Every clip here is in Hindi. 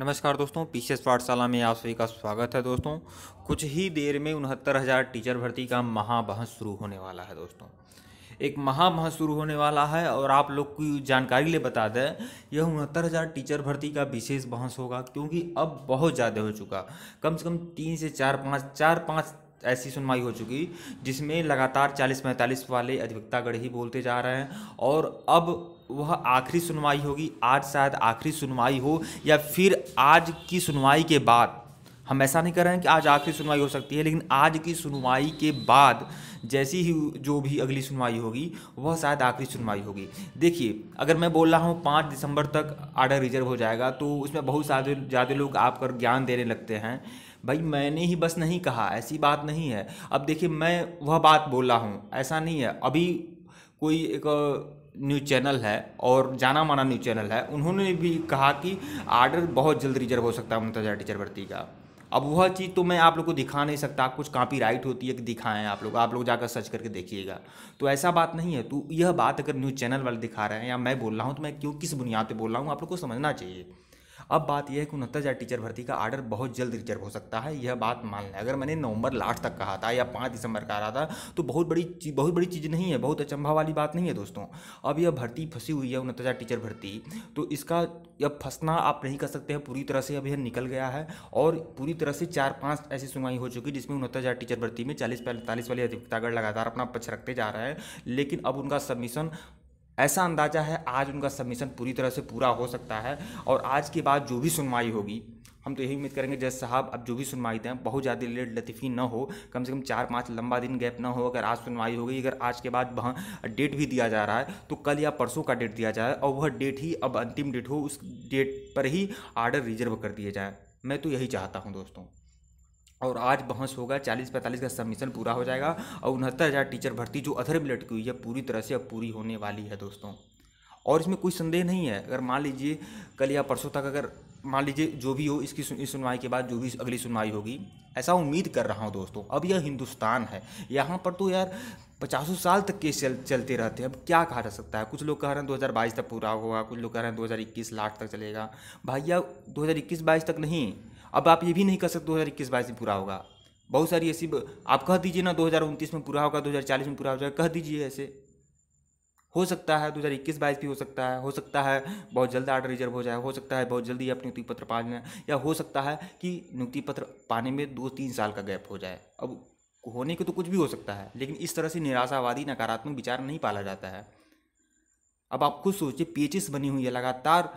नमस्कार दोस्तों पीसीएस पाठशाला में आप सभी का स्वागत है दोस्तों कुछ ही देर में उनहत्तर हज़ार टीचर भर्ती का महाबहस शुरू होने वाला है दोस्तों एक महाभहस शुरू होने वाला है और आप लोग की जानकारी लिए बता दें यह उनहत्तर हज़ार टीचर भर्ती का विशेष बहस होगा क्योंकि अब बहुत ज़्यादा हो चुका कम से कम तीन से चार पाँच चार पाँच ऐसी सुनवाई हो चुकी जिसमें लगातार चालीस पैंतालीस वाले अधिवक्तागढ़ ही बोलते जा रहे हैं और अब वह आखिरी सुनवाई होगी आज शायद आखिरी सुनवाई हो या फिर आज की सुनवाई के बाद हम ऐसा नहीं कर रहे हैं कि आज आखिरी सुनवाई हो सकती है लेकिन आज की सुनवाई के बाद जैसी ही जो भी अगली सुनवाई होगी वह शायद आखिरी सुनवाई होगी देखिए अगर मैं बोल रहा हूँ पाँच दिसंबर तक आर्डर रिजर्व हो जाएगा तो उसमें बहुत सारे ज़्यादा लोग आप पर ज्ञान देने लगते हैं भाई मैंने ही बस नहीं कहा ऐसी बात नहीं है अब देखिए मैं वह बात बोल रहा हूँ ऐसा नहीं है अभी कोई एक न्यूज़ चैनल है और जाना माना न्यूज़ चैनल है उन्होंने भी कहा कि आर्डर बहुत जल्द रिजर्व हो सकता है मुमताजा टीचर भर्ती का अब वह चीज़ तो मैं आप लोग को दिखा नहीं सकता कुछ कापी राइट होती है कि दिखाएं आप लोग आप लोग जाकर सर्च करके देखिएगा तो ऐसा बात नहीं है तो यह बात अगर न्यूज़ चैनल वाले दिखा रहे हैं या मैं बोल रहा हूँ तो मैं क्यों किस बुनियाद पर बोल रहा हूँ आप लोग को समझना चाहिए अब बात यह है कि उनहत्तर हज़ार टीचर भर्ती का आर्डर बहुत जल्द रिजर्व हो सकता है यह बात मान लें अगर मैंने नवंबर लास्ट तक कहा था या पाँच दिसंबर का रहा था तो बहुत बड़ी बहुत बड़ी चीज़ नहीं है बहुत अचंभा वाली बात नहीं है दोस्तों अब यह भर्ती फंसी हुई है उनहत्तर हज़ार टीचर भर्ती तो इसका अब फंसना आप नहीं कर सकते हैं पूरी तरह से अब यह निकल गया है और पूरी तरह से चार पाँच ऐसी सुनवाई हो चुकी जिसमें उनहत्तर हज़ार टीचर भर्ती में चालीस पैंतालीस वाली अधिवक्तागढ़ लगातार अपना पक्ष रखते जा रहे हैं लेकिन अब उनका सबमिशन ऐसा अंदाज़ा है आज उनका सबमिशन पूरी तरह से पूरा हो सकता है और आज के बाद जो भी सुनवाई होगी हम तो यही उम्मीद करेंगे जज साहब अब जो भी सुनवाई दें बहुत ज़्यादा लेट लतीफ़ी ना हो कम से कम चार पाँच लंबा दिन गैप ना हो अगर आज सुनवाई होगी अगर आज के बाद वहाँ डेट भी दिया जा रहा है तो कल या परसों का डेट दिया जाए और वह डेट ही अब अंतिम डेट हो उस डेट पर ही आर्डर रिजर्व कर दिया जाए मैं तो यही चाहता हूँ दोस्तों और आज बहस होगा चालीस पैंतालीस का सबमिशन पूरा हो जाएगा और उनहत्तर हज़ार टीचर भर्ती जो अधर में लटकी हुई है पूरी तरह से अब पूरी होने वाली है दोस्तों और इसमें कोई संदेह नहीं है अगर मान लीजिए कल या परसों तक अगर मान लीजिए जो भी हो इसकी इस सुनवाई के बाद जो भी अगली सुनवाई होगी ऐसा उम्मीद कर रहा हूँ दोस्तों अब यह हिंदुस्तान है यहाँ पर तो यार पचासों साल तक केस चल, चलते रहते हैं अब क्या कहा जा सकता है कुछ लोग कह रहे हैं 2022 तक पूरा होगा कुछ लोग कह रहे हैं 2021 लाख तक चलेगा भैया 2021 22 तक नहीं अब आप ये भी नहीं कह सकते दो हज़ार इक्कीस बाईस में पूरा होगा बहुत सारी ऐसी आप कह दीजिए ना दो हज़ार उनतीस में पूरा होगा दो हज़ार चालीस में पूरा हो जाएगा कह दीजिए ऐसे हो सकता है दो हज़ार इक्कीस बाईस भी हो सकता है हो सकता है बहुत जल्द आर्डर रिजर्व हो जाए हो सकता है बहुत जल्दी आप नियुक्ति पत्र पा लें या हो सकता है कि नियुक्ति पत्र पाने में दो तीन साल का गैप हो जाए अब होने के तो कुछ भी हो सकता है लेकिन इस तरह से निराशावादी नकारात्मक विचार नहीं पाला जाता है अब आप खुद सोचिए पेचिस बनी हुई है लगातार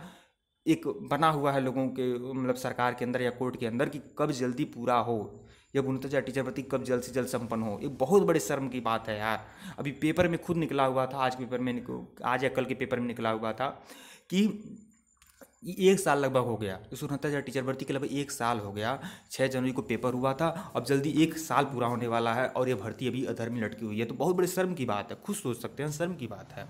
एक बना हुआ है लोगों के मतलब सरकार के अंदर या कोर्ट के अंदर कि कब जल्दी पूरा हो या गुणवत्ता टीचर प्रति कब जल्द से जल्द संपन्न हो ये बहुत बड़े शर्म की बात है यार अभी पेपर में खुद निकला हुआ था आज पेपर में आज या कल के पेपर में निकला हुआ था कि एक साल लगभग हो गया एक तो उनहत्तर टीचर भर्ती के लगभग एक साल हो गया छः जनवरी को पेपर हुआ था अब जल्दी एक साल पूरा होने वाला है और ये भर्ती अभी अधर में लटकी हुई है तो बहुत बड़े शर्म की बात है खुद सोच सकते हैं शर्म की बात है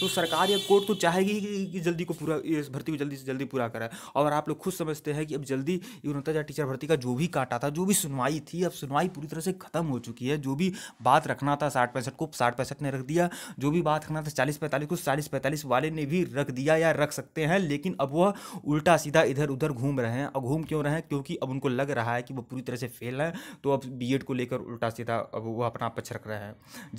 तो सरकार या कोर्ट तो चाहेगी कि जल्दी को पूरा इस भर्ती को जल्दी से जल्दी पूरा कराए और आप लोग खुद समझते हैं कि अब जल्दी उनहत्तर हज़ार टीचर भर्ती का जो भी काटा था जो भी सुनवाई थी अब सुनवाई पूरी तरह से खत्म हो चुकी है जो भी बात रखना था साठ पैंसठ को साठ पैंसठ ने रख दिया जो भी बात रखना था चालीस पैंतालीस को चालीस पैंतालीस वाले ने भी रख दिया या रख सकते हैं लेकिन अब वह वह उल्टा सीधा इधर उधर घूम रहे हैं और घूम क्यों रहे हैं क्योंकि अब उनको लग रहा है कि वो पूरी तरह से फेल हैं तो अब बी को लेकर उल्टा सीधा अब वो अपना पछरक रहे हैं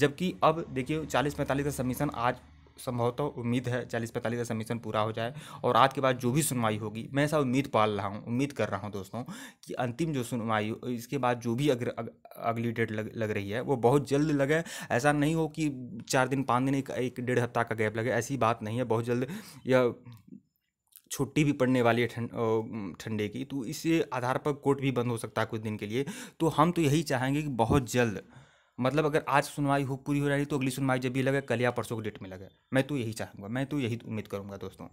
जबकि अब देखिए चालीस पैंतालीस का सबमिशन आज संभवतः उम्मीद है चालीस पैंतालीस का सबमिशन पूरा हो जाए और आज के बाद जो भी सुनवाई होगी मैं ऐसा उम्मीद पाल रहा हूँ उम्मीद कर रहा हूँ दोस्तों कि अंतिम जो सुनवाई इसके बाद जो भी अगर अग, अगली डेट लग, लग रही है वो बहुत जल्द लगे ऐसा नहीं हो कि चार दिन पाँच दिन एक, एक डेढ़ हफ्ता का गैप लगे ऐसी बात नहीं है बहुत जल्द यह छुट्टी भी पड़ने वाली है ठंड ठंडे की तो इस आधार पर कोर्ट भी बंद हो सकता है कुछ दिन के लिए तो हम तो यही चाहेंगे कि बहुत जल्द मतलब अगर आज सुनवाई हो पूरी हो रही तो अगली सुनवाई जब भी लगे कल या परसों के डेट में लगे मैं तो यही चाहूँगा मैं तो यही उम्मीद करूँगा दोस्तों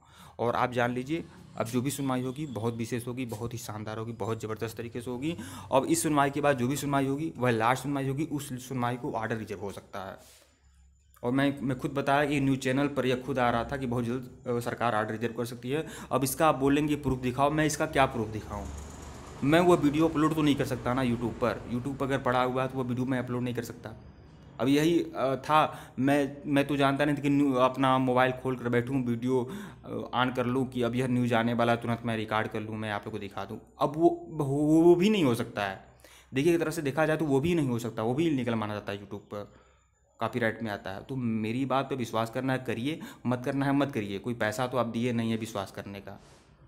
और आप जान लीजिए अब जो भी सुनवाई होगी बहुत विशेष होगी बहुत ही शानदार होगी बहुत ज़बरदस्त तरीके से होगी और इस सुनवाई के बाद जो भी सुनवाई होगी वह लास्ट सुनवाई होगी उस सुनवाई को आर्डर रिजर्व हो सकता है और मैं मैं खुद बताया कि न्यूज़ चैनल पर यह खुद आ रहा था कि बहुत जल्द सरकार आर्डर रिजर्व कर सकती है अब इसका आप बोलेंगे प्रूफ दिखाओ मैं इसका क्या प्रूफ दिखाऊँ मैं वो वीडियो अपलोड तो नहीं कर सकता ना यूट्यूब पर यूट्यूब पर अगर पड़ा हुआ है तो वो वीडियो मैं अपलोड नहीं कर सकता अब यही था मैं मैं तो जानता नहीं था कि अपना मोबाइल खोल कर बैठूँ वीडियो ऑन कर लूँ कि अब यह न्यूज़ आने वाला तुरंत मैं रिकॉर्ड कर लूँ मैं आप लोग को दिखा दूँ अब वो वो भी नहीं हो सकता है देखिए एक तरह से देखा जाए तो वो भी नहीं हो सकता वो भी निकल माना जाता है यूट्यूब पर कॉपीराइट में आता है तो मेरी बात पे विश्वास करना है करिए मत करना है मत करिए कोई पैसा तो आप दिए नहीं है विश्वास करने का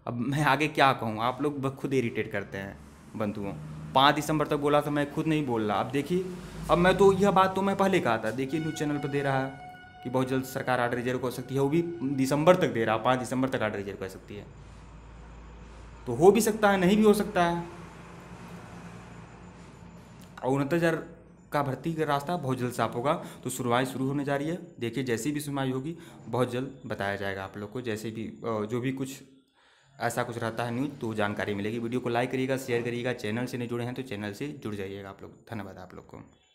अब मैं आगे क्या कहूँ आप लोग खुद इरीटेट करते हैं बंधुओं पाँच दिसंबर तक बोला था मैं खुद नहीं बोल रहा अब देखिए अब मैं तो यह बात तो मैं पहले कहा था देखिए न्यूज़ चैनल पर दे रहा है कि बहुत जल्द सरकार आर्डर रिजर्व कर सकती है वो भी दिसंबर तक दे रहा है पाँच दिसंबर तक आर्डर रिजर्व कर सकती है तो हो भी सकता है नहीं भी हो सकता है और उनहत्तर हज़ार का भर्ती का रास्ता बहुत जल्द साफ होगा तो सुनवाई शुरू होने जा रही है देखिए जैसी भी सुनवाई होगी बहुत जल्द बताया जाएगा आप लोग को जैसे भी जो भी कुछ ऐसा कुछ रहता है न्यूज़ तो जानकारी मिलेगी वीडियो को लाइक करिएगा शेयर करिएगा चैनल से नहीं जुड़े हैं तो चैनल से जुड़ जाइएगा आप लोग धन्यवाद आप लोग को